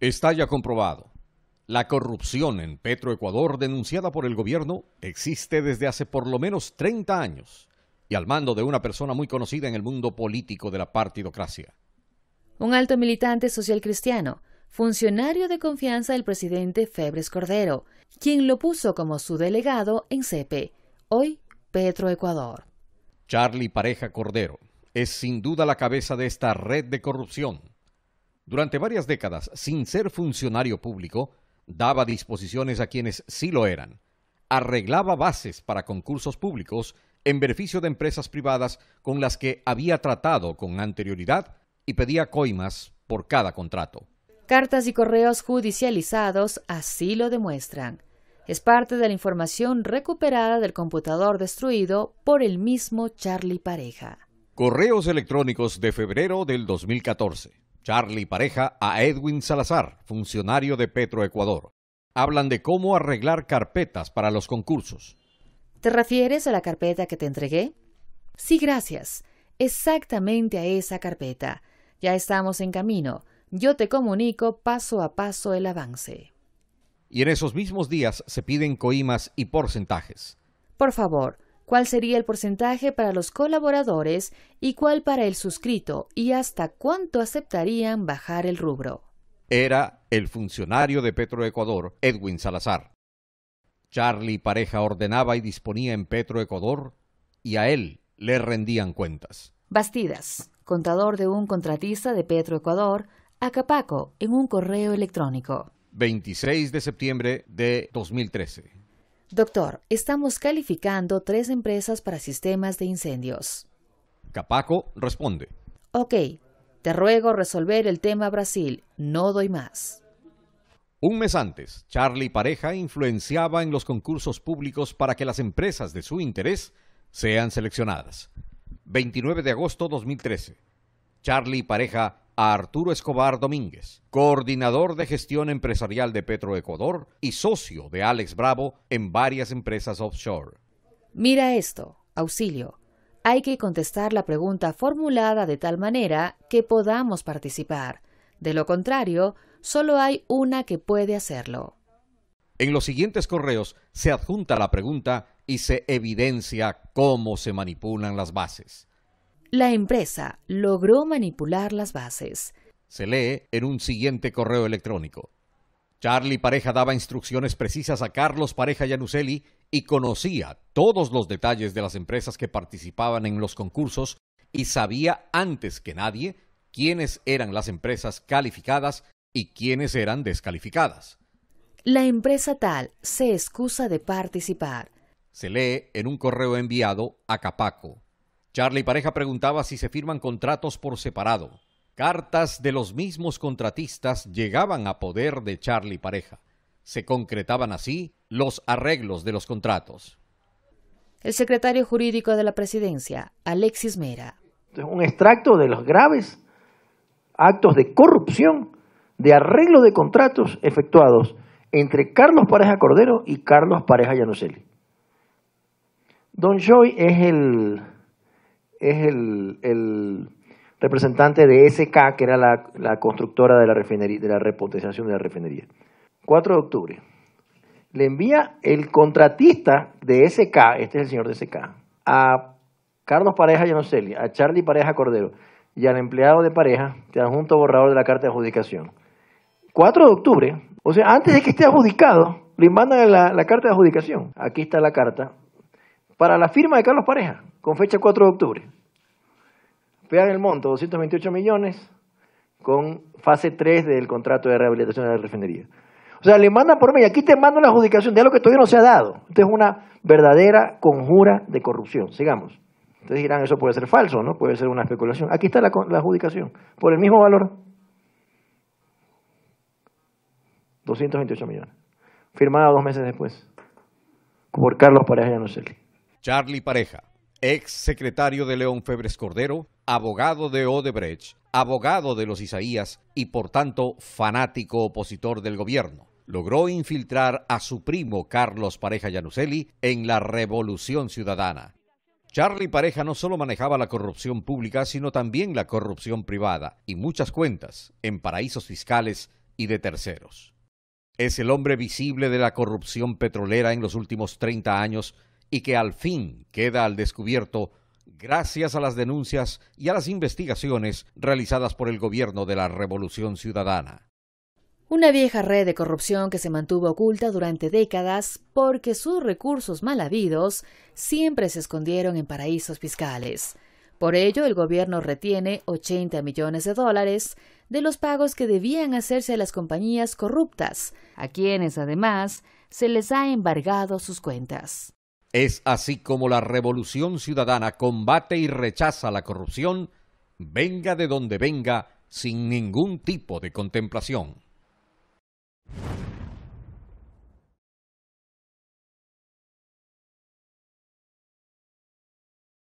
Está ya comprobado. La corrupción en Petroecuador denunciada por el gobierno existe desde hace por lo menos 30 años y al mando de una persona muy conocida en el mundo político de la partidocracia. Un alto militante social cristiano, funcionario de confianza del presidente Febres Cordero, quien lo puso como su delegado en CP, hoy Petroecuador. Charlie Pareja Cordero es sin duda la cabeza de esta red de corrupción durante varias décadas, sin ser funcionario público, daba disposiciones a quienes sí lo eran. Arreglaba bases para concursos públicos en beneficio de empresas privadas con las que había tratado con anterioridad y pedía coimas por cada contrato. Cartas y correos judicializados así lo demuestran. Es parte de la información recuperada del computador destruido por el mismo Charlie Pareja. Correos electrónicos de febrero del 2014. Charlie Pareja a Edwin Salazar, funcionario de Petroecuador. Hablan de cómo arreglar carpetas para los concursos. ¿Te refieres a la carpeta que te entregué? Sí, gracias. Exactamente a esa carpeta. Ya estamos en camino. Yo te comunico paso a paso el avance. Y en esos mismos días se piden coimas y porcentajes. Por favor, cuál sería el porcentaje para los colaboradores y cuál para el suscrito y hasta cuánto aceptarían bajar el rubro. Era el funcionario de Petroecuador, Edwin Salazar. Charlie Pareja ordenaba y disponía en Petroecuador y a él le rendían cuentas. Bastidas, contador de un contratista de Petroecuador, a Capaco en un correo electrónico. 26 de septiembre de 2013. Doctor, estamos calificando tres empresas para sistemas de incendios. Capaco responde. Ok, te ruego resolver el tema Brasil, no doy más. Un mes antes, Charlie Pareja influenciaba en los concursos públicos para que las empresas de su interés sean seleccionadas. 29 de agosto 2013. Charlie Pareja a Arturo Escobar Domínguez, coordinador de gestión empresarial de Petroecuador y socio de Alex Bravo en varias empresas offshore. Mira esto, auxilio. Hay que contestar la pregunta formulada de tal manera que podamos participar. De lo contrario, solo hay una que puede hacerlo. En los siguientes correos se adjunta la pregunta y se evidencia cómo se manipulan las bases la empresa logró manipular las bases. Se lee en un siguiente correo electrónico. Charlie Pareja daba instrucciones precisas a Carlos Pareja Yanuselli y conocía todos los detalles de las empresas que participaban en los concursos y sabía antes que nadie quiénes eran las empresas calificadas y quiénes eran descalificadas. La empresa tal se excusa de participar. Se lee en un correo enviado a Capaco. Charlie Pareja preguntaba si se firman contratos por separado. Cartas de los mismos contratistas llegaban a poder de Charlie Pareja. Se concretaban así los arreglos de los contratos. El secretario jurídico de la presidencia, Alexis Mera. Un extracto de los graves actos de corrupción, de arreglo de contratos efectuados entre Carlos Pareja Cordero y Carlos Pareja Yanuseli. Don Joy es el es el, representante de SK, que era la, constructora de la refinería, de la repotenciación de la refinería. 4 de octubre. Le envía el contratista de SK, este es el señor de SK, a Carlos Pareja y a Charlie Pareja Cordero y al empleado de pareja te adjunto borrador de la carta de adjudicación. 4 de octubre, o sea, antes de que esté adjudicado, le mandan la carta de adjudicación. Aquí está la carta para la firma de Carlos Pareja con fecha 4 de octubre. Vean el monto, 228 millones con fase 3 del contrato de rehabilitación de la refinería. O sea, le mandan por medio, aquí te mando la adjudicación de algo que todavía no se ha dado. Esto es una verdadera conjura de corrupción. Sigamos. Ustedes dirán, eso puede ser falso, ¿no? Puede ser una especulación. Aquí está la, adjudicación, por el mismo valor. 228 millones. Firmada dos meses después. Por Carlos Pareja y Yanoceli. Charlie Pareja ex secretario de León Febres Cordero, abogado de Odebrecht, abogado de los Isaías y por tanto fanático opositor del gobierno. Logró infiltrar a su primo Carlos Pareja Yanuseli en la Revolución Ciudadana. Charlie Pareja no solo manejaba la corrupción pública, sino también la corrupción privada y muchas cuentas en paraísos fiscales y de terceros. Es el hombre visible de la corrupción petrolera en los últimos 30 años y que al fin queda al descubierto gracias a las denuncias y a las investigaciones realizadas por el gobierno de la Revolución Ciudadana. Una vieja red de corrupción que se mantuvo oculta durante décadas porque sus recursos mal habidos siempre se escondieron en paraísos fiscales. Por ello, el gobierno retiene 80 millones de dólares de los pagos que debían hacerse a las compañías corruptas, a quienes además se les ha embargado sus cuentas. Es así como la revolución ciudadana combate y rechaza la corrupción, venga de donde venga, sin ningún tipo de contemplación.